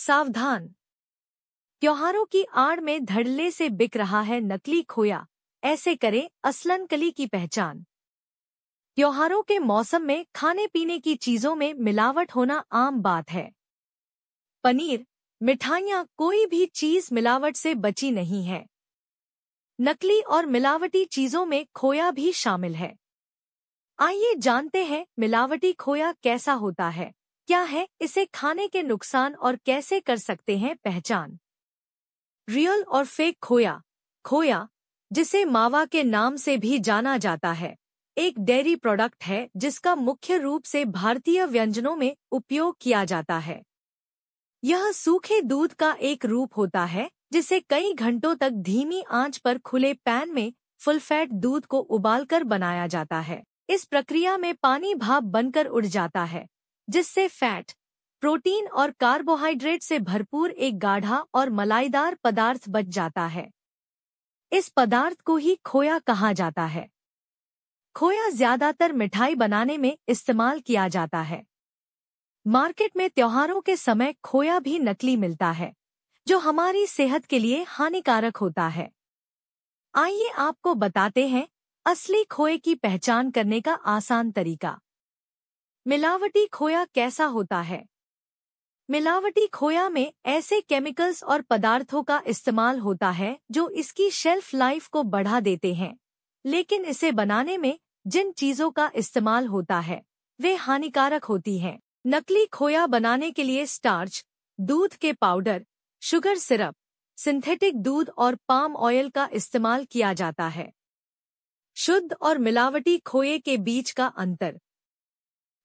सावधान त्योहारों की आड़ में धड़ल्ले से बिक रहा है नकली खोया ऐसे करें असलन कली की पहचान त्योहारों के मौसम में खाने पीने की चीजों में मिलावट होना आम बात है पनीर मिठाइयां कोई भी चीज मिलावट से बची नहीं है नकली और मिलावटी चीजों में खोया भी शामिल है आइए जानते हैं मिलावटी खोया कैसा होता है क्या है इसे खाने के नुकसान और कैसे कर सकते हैं पहचान रियल और फेक खोया खोया जिसे मावा के नाम से भी जाना जाता है एक डेयरी प्रोडक्ट है जिसका मुख्य रूप से भारतीय व्यंजनों में उपयोग किया जाता है यह सूखे दूध का एक रूप होता है जिसे कई घंटों तक धीमी आंच पर खुले पैन में फुल फैट दूध को उबालकर बनाया जाता है इस प्रक्रिया में पानी भाप बनकर उड़ जाता है जिससे फैट प्रोटीन और कार्बोहाइड्रेट से भरपूर एक गाढ़ा और मलाईदार पदार्थ बच जाता है इस पदार्थ को ही खोया कहा जाता है खोया ज्यादातर मिठाई बनाने में इस्तेमाल किया जाता है मार्केट में त्योहारों के समय खोया भी नकली मिलता है जो हमारी सेहत के लिए हानिकारक होता है आइए आपको बताते हैं असली खोए की पहचान करने का आसान तरीका मिलावटी खोया कैसा होता है मिलावटी खोया में ऐसे केमिकल्स और पदार्थों का इस्तेमाल होता है जो इसकी शेल्फ लाइफ को बढ़ा देते हैं लेकिन इसे बनाने में जिन चीजों का इस्तेमाल होता है वे हानिकारक होती हैं नकली खोया बनाने के लिए स्टार्च दूध के पाउडर शुगर सिरप सिंथेटिक दूध और पाम ऑयल का इस्तेमाल किया जाता है शुद्ध और मिलावटी खोए के बीच का अंतर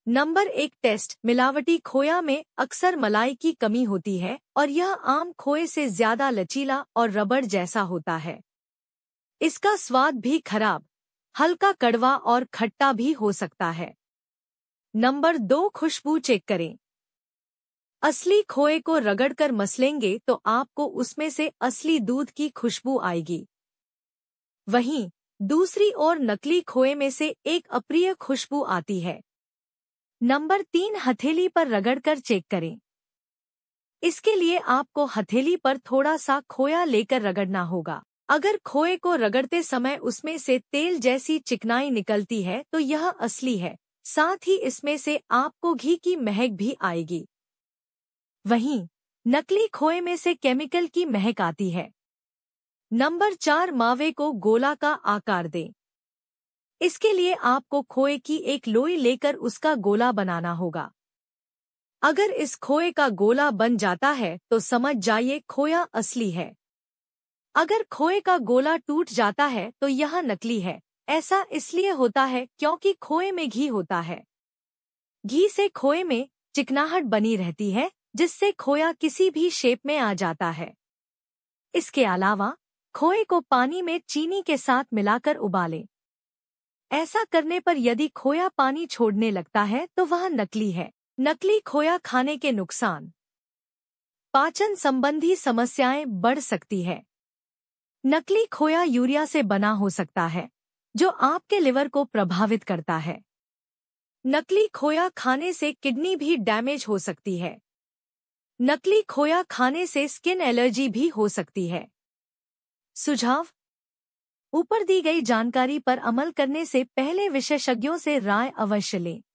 नंबर एक टेस्ट मिलावटी खोया में अक्सर मलाई की कमी होती है और यह आम खोए से ज्यादा लचीला और रबड़ जैसा होता है इसका स्वाद भी खराब हल्का कड़वा और खट्टा भी हो सकता है नंबर दो खुशबू चेक करें असली खोए को रगड़कर मसलेंगे तो आपको उसमें से असली दूध की खुशबू आएगी वहीं दूसरी ओर नकली खोए में से एक अप्रिय खुशबू आती है नंबर तीन हथेली पर रगड़कर चेक करें इसके लिए आपको हथेली पर थोड़ा सा खोया लेकर रगड़ना होगा अगर खोए को रगड़ते समय उसमें से तेल जैसी चिकनाई निकलती है तो यह असली है साथ ही इसमें से आपको घी की महक भी आएगी वहीं नकली खोए में से केमिकल की महक आती है नंबर चार मावे को गोला का आकार दें इसके लिए आपको खोए की एक लोई लेकर उसका गोला बनाना होगा अगर इस खोए का गोला बन जाता है तो समझ जाइए खोया असली है अगर खोए का गोला टूट जाता है तो यह नकली है ऐसा इसलिए होता है क्योंकि खोए में घी होता है घी से खोए में चिकनाहट बनी रहती है जिससे खोया किसी भी शेप में आ जाता है इसके अलावा खोए को पानी में चीनी के साथ मिलाकर उबालें ऐसा करने पर यदि खोया पानी छोड़ने लगता है तो वह नकली है नकली खोया खाने के नुकसान पाचन संबंधी समस्याएं बढ़ सकती है नकली खोया यूरिया से बना हो सकता है जो आपके लिवर को प्रभावित करता है नकली खोया खाने से किडनी भी डैमेज हो सकती है नकली खोया खाने से स्किन एलर्जी भी हो सकती है सुझाव ऊपर दी गई जानकारी पर अमल करने से पहले विशेषज्ञों से राय अवश्य लें